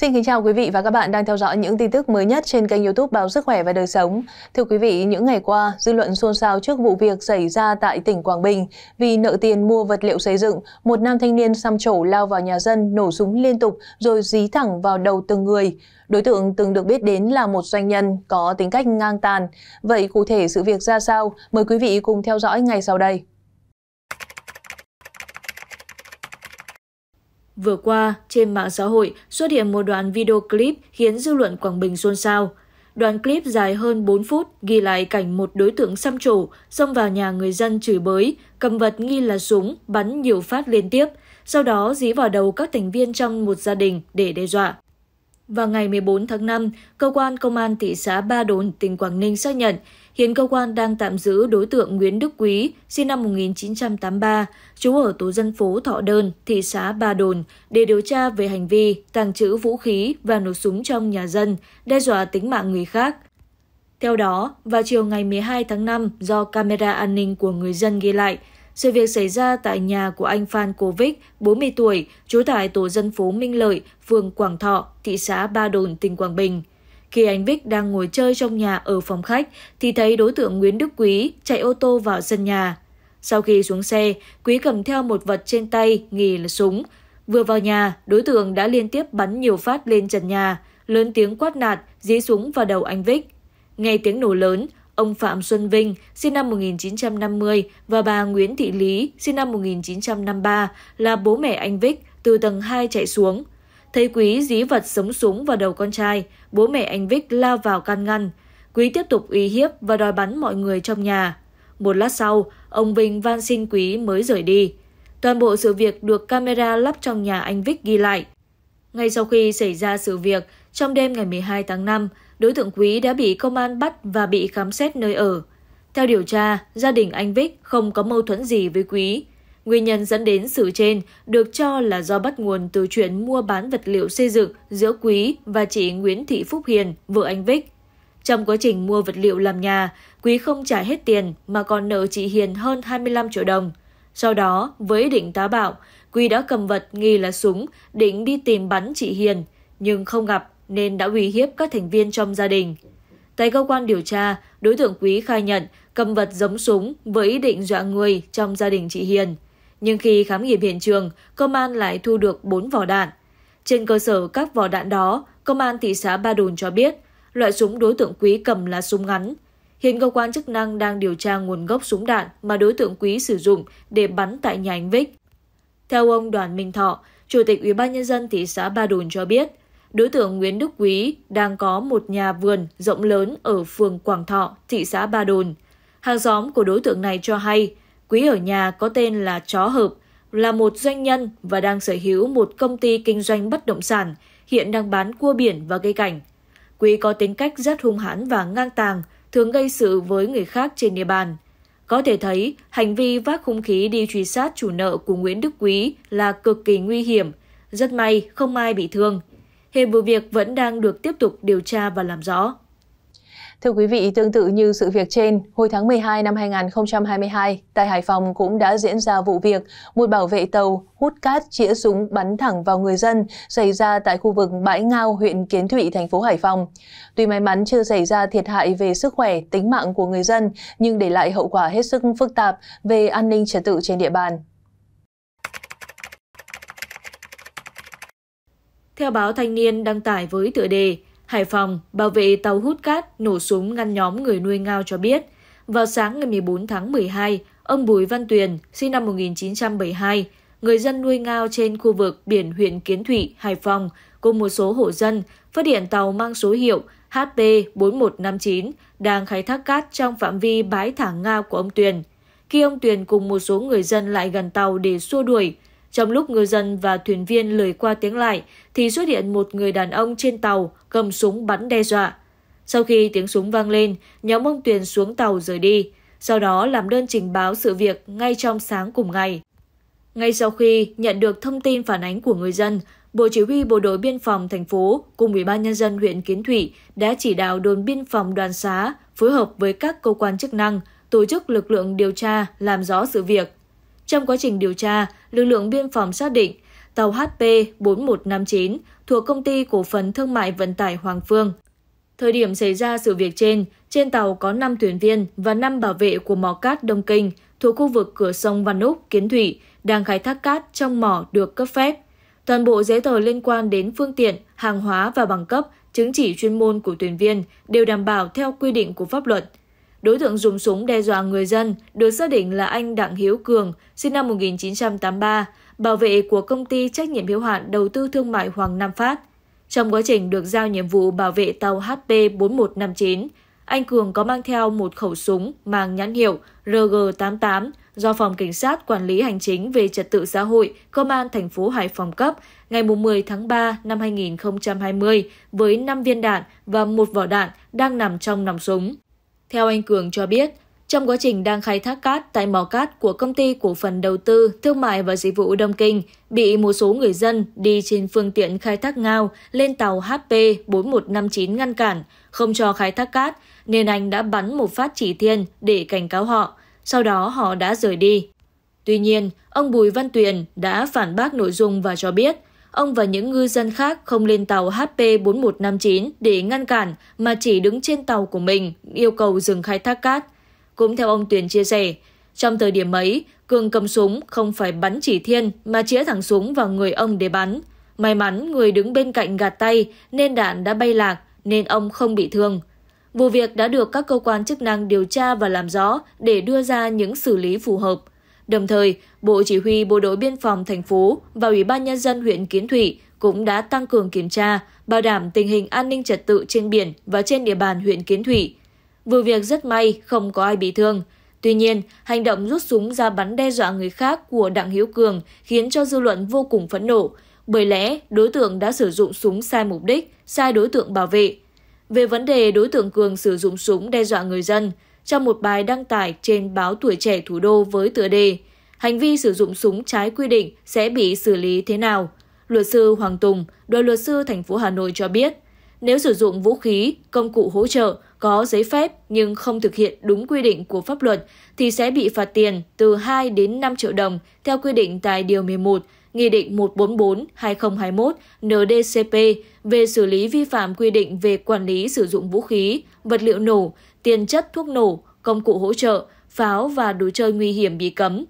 Xin kính chào quý vị và các bạn đang theo dõi những tin tức mới nhất trên kênh youtube Báo Sức Khỏe và Đời Sống. Thưa quý vị, những ngày qua, dư luận xôn xao trước vụ việc xảy ra tại tỉnh Quảng Bình. Vì nợ tiền mua vật liệu xây dựng, một nam thanh niên xăm trổ lao vào nhà dân, nổ súng liên tục rồi dí thẳng vào đầu từng người. Đối tượng từng được biết đến là một doanh nhân có tính cách ngang tàn. Vậy cụ thể sự việc ra sao? Mời quý vị cùng theo dõi ngay sau đây. Vừa qua, trên mạng xã hội xuất hiện một đoạn video clip khiến dư luận Quảng Bình xôn xao. Đoạn clip dài hơn 4 phút ghi lại cảnh một đối tượng xăm trổ xông vào nhà người dân chửi bới, cầm vật nghi là súng, bắn nhiều phát liên tiếp, sau đó dí vào đầu các thành viên trong một gia đình để đe dọa. Vào ngày 14 tháng 5, cơ quan công an thị xã Ba Đồn, tỉnh Quảng Ninh xác nhận Hiện cơ quan đang tạm giữ đối tượng Nguyễn Đức Quý, sinh năm 1983, trú ở tổ dân phố Thọ Đơn, thị xã Ba Đồn, để điều tra về hành vi tàng trữ vũ khí và nổ súng trong nhà dân, đe dọa tính mạng người khác. Theo đó, vào chiều ngày 12 tháng 5, do camera an ninh của người dân ghi lại, sự việc xảy ra tại nhà của anh Phan Kovic, 40 tuổi, trú tại tổ dân phố Minh Lợi, phường Quảng Thọ, thị xã Ba Đồn, tỉnh Quảng Bình. Khi anh Vích đang ngồi chơi trong nhà ở phòng khách thì thấy đối tượng Nguyễn Đức Quý chạy ô tô vào sân nhà. Sau khi xuống xe, Quý cầm theo một vật trên tay nghi là súng. Vừa vào nhà, đối tượng đã liên tiếp bắn nhiều phát lên trần nhà, lớn tiếng quát nạt, dí súng vào đầu anh Vích. Nghe tiếng nổ lớn, ông Phạm Xuân Vinh, sinh năm 1950 và bà Nguyễn Thị Lý, sinh năm 1953 là bố mẹ anh Vích từ tầng 2 chạy xuống. Thấy Quý dí vật sống súng vào đầu con trai, bố mẹ anh Vích lao vào can ngăn. Quý tiếp tục uy hiếp và đòi bắn mọi người trong nhà. Một lát sau, ông Vinh van xin Quý mới rời đi. Toàn bộ sự việc được camera lắp trong nhà anh Vích ghi lại. Ngay sau khi xảy ra sự việc, trong đêm ngày 12 tháng 5, đối tượng Quý đã bị công an bắt và bị khám xét nơi ở. Theo điều tra, gia đình anh Vích không có mâu thuẫn gì với Quý. Nguyên nhân dẫn đến sự trên được cho là do bắt nguồn từ chuyện mua bán vật liệu xây dựng giữa Quý và chị Nguyễn Thị Phúc Hiền, vợ anh Vích. Trong quá trình mua vật liệu làm nhà, Quý không trả hết tiền mà còn nợ chị Hiền hơn 25 triệu đồng. Sau đó, với định tá bạo, Quý đã cầm vật nghi là súng định đi tìm bắn chị Hiền, nhưng không gặp nên đã uy hiếp các thành viên trong gia đình. Tại cơ quan điều tra, đối tượng Quý khai nhận cầm vật giống súng với ý định dọa người trong gia đình chị Hiền – nhưng khi khám nghiệm hiện trường, công an lại thu được 4 vỏ đạn. Trên cơ sở các vỏ đạn đó, công an thị xã Ba Đồn cho biết loại súng đối tượng quý cầm là súng ngắn. Hiện cơ quan chức năng đang điều tra nguồn gốc súng đạn mà đối tượng quý sử dụng để bắn tại nhà anh Vích. Theo ông Đoàn Minh Thọ, Chủ tịch UBND thị xã Ba Đồn cho biết, đối tượng Nguyễn Đức Quý đang có một nhà vườn rộng lớn ở phường Quảng Thọ, thị xã Ba Đồn. Hàng xóm của đối tượng này cho hay Quý ở nhà có tên là Chó Hợp, là một doanh nhân và đang sở hữu một công ty kinh doanh bất động sản, hiện đang bán cua biển và cây cảnh. Quý có tính cách rất hung hãn và ngang tàng, thường gây sự với người khác trên địa bàn. Có thể thấy, hành vi vác hung khí đi truy sát chủ nợ của Nguyễn Đức Quý là cực kỳ nguy hiểm. Rất may không ai bị thương. Hiện vụ việc vẫn đang được tiếp tục điều tra và làm rõ. Thưa quý vị, tương tự như sự việc trên, hồi tháng 12 năm 2022, tại Hải Phòng cũng đã diễn ra vụ việc một bảo vệ tàu hút cát chĩa súng bắn thẳng vào người dân xảy ra tại khu vực Bãi Ngao, huyện Kiến Thụy, thành phố Hải Phòng. Tuy may mắn chưa xảy ra thiệt hại về sức khỏe, tính mạng của người dân, nhưng để lại hậu quả hết sức phức tạp về an ninh trật tự trên địa bàn. Theo báo Thanh niên đăng tải với tựa đề Hải Phòng, bảo vệ tàu hút cát nổ súng ngăn nhóm người nuôi ngao cho biết, vào sáng ngày 14 tháng 12, ông Bùi Văn Tuyền, sinh năm 1972, người dân nuôi ngao trên khu vực biển huyện Kiến Thụy, Hải Phòng, cùng một số hộ dân phát hiện tàu mang số hiệu HP 4159 đang khai thác cát trong phạm vi bãi thả ngao của ông Tuyền. Khi ông Tuyền cùng một số người dân lại gần tàu để xua đuổi, trong lúc ngư dân và thuyền viên lời qua tiếng lại thì xuất hiện một người đàn ông trên tàu cầm súng bắn đe dọa. Sau khi tiếng súng vang lên, nhóm ông Tuyền xuống tàu rời đi, sau đó làm đơn trình báo sự việc ngay trong sáng cùng ngày. Ngay sau khi nhận được thông tin phản ánh của người dân, Bộ Chỉ huy Bộ đội Biên phòng thành phố cùng Ủy ban Nhân dân huyện Kiến Thụy đã chỉ đạo đồn biên phòng đoàn xá phối hợp với các cơ quan chức năng tổ chức lực lượng điều tra làm rõ sự việc trong quá trình điều tra, lực lượng biên phòng xác định tàu HP 4159 thuộc công ty cổ phần thương mại vận tải Hoàng Phương. Thời điểm xảy ra sự việc trên, trên tàu có 5 thuyền viên và 5 bảo vệ của mỏ cát Đông Kinh thuộc khu vực cửa sông Văn Úc, Kiến Thủy đang khai thác cát trong mỏ được cấp phép. Toàn bộ giấy tờ liên quan đến phương tiện, hàng hóa và bằng cấp, chứng chỉ chuyên môn của thuyền viên đều đảm bảo theo quy định của pháp luật – Đối tượng dùng súng đe dọa người dân được xác định là anh Đặng Hiếu Cường, sinh năm 1983, bảo vệ của công ty trách nhiệm hiếu hạn đầu tư thương mại Hoàng Nam Phát. Trong quá trình được giao nhiệm vụ bảo vệ tàu HP4159, anh Cường có mang theo một khẩu súng mang nhãn hiệu RG88 do Phòng Cảnh sát Quản lý Hành chính về Trật tự xã hội Công an thành phố Hải Phòng cấp ngày 10 tháng 3 năm 2020 với 5 viên đạn và một vỏ đạn đang nằm trong nòng súng. Theo anh Cường cho biết, trong quá trình đang khai thác cát tại mỏ cát của công ty cổ phần đầu tư, thương mại và dịch vụ Đông Kinh, bị một số người dân đi trên phương tiện khai thác ngao lên tàu HP 4159 ngăn cản, không cho khai thác cát, nên anh đã bắn một phát chỉ thiên để cảnh cáo họ. Sau đó họ đã rời đi. Tuy nhiên, ông Bùi Văn Tuyền đã phản bác nội dung và cho biết Ông và những ngư dân khác không lên tàu HP4159 để ngăn cản mà chỉ đứng trên tàu của mình yêu cầu dừng khai thác cát. Cũng theo ông Tuyền chia sẻ, trong thời điểm ấy, Cường cầm súng không phải bắn chỉ thiên mà chĩa thẳng súng vào người ông để bắn. May mắn người đứng bên cạnh gạt tay nên đạn đã bay lạc nên ông không bị thương. Vụ việc đã được các cơ quan chức năng điều tra và làm rõ để đưa ra những xử lý phù hợp. Đồng thời, Bộ Chỉ huy Bộ đội Biên phòng thành phố và Ủy ban Nhân dân huyện Kiến Thụy cũng đã tăng cường kiểm tra, bảo đảm tình hình an ninh trật tự trên biển và trên địa bàn huyện Kiến Thụy. Vụ việc rất may không có ai bị thương. Tuy nhiên, hành động rút súng ra bắn đe dọa người khác của Đặng Hiếu Cường khiến cho dư luận vô cùng phẫn nộ, bởi lẽ đối tượng đã sử dụng súng sai mục đích, sai đối tượng bảo vệ. Về vấn đề đối tượng Cường sử dụng súng đe dọa người dân, trong một bài đăng tải trên báo Tuổi Trẻ Thủ đô với tựa đề Hành vi sử dụng súng trái quy định sẽ bị xử lý thế nào? Luật sư Hoàng Tùng, đoàn luật sư thành phố Hà Nội cho biết, nếu sử dụng vũ khí, công cụ hỗ trợ có giấy phép nhưng không thực hiện đúng quy định của pháp luật thì sẽ bị phạt tiền từ 2 đến 5 triệu đồng theo quy định tại Điều 11 Nghị định 144-2021 NDCP về xử lý vi phạm quy định về quản lý sử dụng vũ khí, vật liệu nổ tiền chất thuốc nổ, công cụ hỗ trợ, pháo và đồ chơi nguy hiểm bị cấm.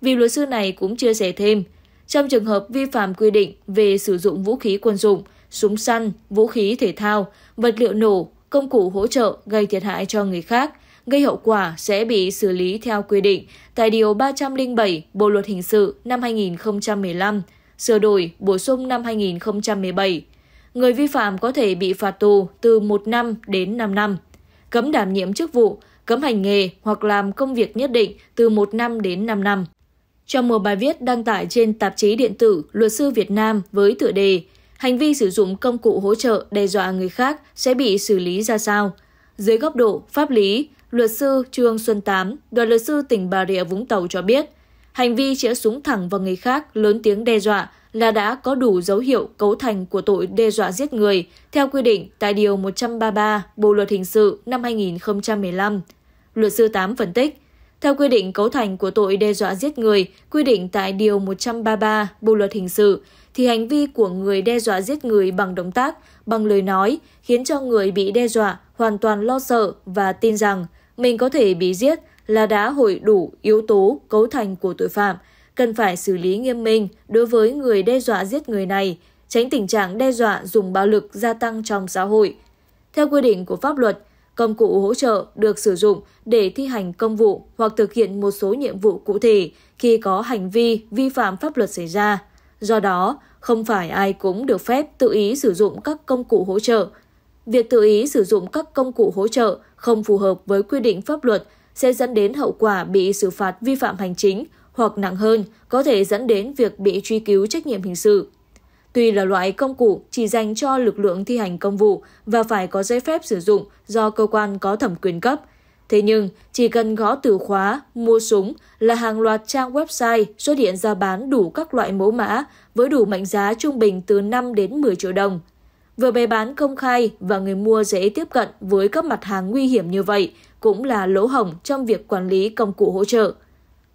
Vì luật sư này cũng chia sẻ thêm, trong trường hợp vi phạm quy định về sử dụng vũ khí quân dụng, súng săn, vũ khí thể thao, vật liệu nổ, công cụ hỗ trợ gây thiệt hại cho người khác, gây hậu quả sẽ bị xử lý theo quy định tại Điều 307 Bộ Luật Hình sự năm 2015, sửa đổi bổ sung năm 2017. Người vi phạm có thể bị phạt tù từ 1 năm đến 5 năm cấm đảm nhiệm chức vụ, cấm hành nghề hoặc làm công việc nhất định từ 1 năm đến 5 năm. Trong một bài viết đăng tải trên tạp chí điện tử Luật sư Việt Nam với tựa đề Hành vi sử dụng công cụ hỗ trợ đe dọa người khác sẽ bị xử lý ra sao? Dưới góc độ pháp lý, luật sư Trương Xuân Tám, đoàn luật sư tỉnh Bà Rịa Vũng Tàu cho biết, hành vi chĩa súng thẳng vào người khác lớn tiếng đe dọa là đã có đủ dấu hiệu cấu thành của tội đe dọa giết người theo quy định tại Điều 133 Bộ Luật Hình sự năm 2015. Luật sư Tám phân tích, theo quy định cấu thành của tội đe dọa giết người quy định tại Điều 133 Bộ Luật Hình sự, thì hành vi của người đe dọa giết người bằng động tác, bằng lời nói khiến cho người bị đe dọa hoàn toàn lo sợ và tin rằng mình có thể bị giết là đã hội đủ yếu tố cấu thành của tội phạm – cần phải xử lý nghiêm minh đối với người đe dọa giết người này, tránh tình trạng đe dọa dùng bạo lực gia tăng trong xã hội. Theo quy định của pháp luật, công cụ hỗ trợ được sử dụng để thi hành công vụ hoặc thực hiện một số nhiệm vụ cụ thể khi có hành vi vi phạm pháp luật xảy ra. Do đó, không phải ai cũng được phép tự ý sử dụng các công cụ hỗ trợ. Việc tự ý sử dụng các công cụ hỗ trợ không phù hợp với quy định pháp luật sẽ dẫn đến hậu quả bị xử phạt vi phạm hành chính hoặc nặng hơn có thể dẫn đến việc bị truy cứu trách nhiệm hình sự. Tuy là loại công cụ chỉ dành cho lực lượng thi hành công vụ và phải có giấy phép sử dụng do cơ quan có thẩm quyền cấp, thế nhưng chỉ cần gõ từ khóa mua súng là hàng loạt trang website xuất hiện ra bán đủ các loại mẫu mã với đủ mệnh giá trung bình từ 5 đến 10 triệu đồng. Vừa bày bán công khai và người mua dễ tiếp cận với các mặt hàng nguy hiểm như vậy cũng là lỗ hổng trong việc quản lý công cụ hỗ trợ.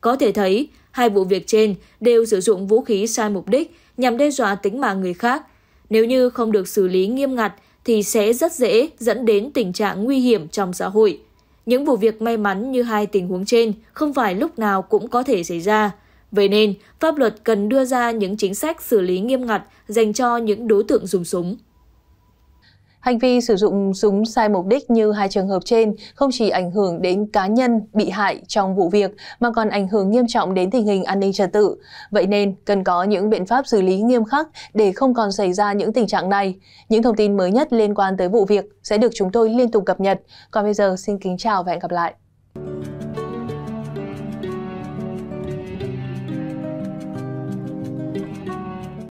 Có thể thấy, hai vụ việc trên đều sử dụng vũ khí sai mục đích nhằm đe dọa tính mạng người khác. Nếu như không được xử lý nghiêm ngặt thì sẽ rất dễ dẫn đến tình trạng nguy hiểm trong xã hội. Những vụ việc may mắn như hai tình huống trên không phải lúc nào cũng có thể xảy ra. Vậy nên, pháp luật cần đưa ra những chính sách xử lý nghiêm ngặt dành cho những đối tượng dùng súng. Hành vi sử dụng súng sai mục đích như hai trường hợp trên không chỉ ảnh hưởng đến cá nhân bị hại trong vụ việc mà còn ảnh hưởng nghiêm trọng đến tình hình an ninh trật tự. Vậy nên, cần có những biện pháp xử lý nghiêm khắc để không còn xảy ra những tình trạng này. Những thông tin mới nhất liên quan tới vụ việc sẽ được chúng tôi liên tục cập nhật. Còn bây giờ, xin kính chào và hẹn gặp lại.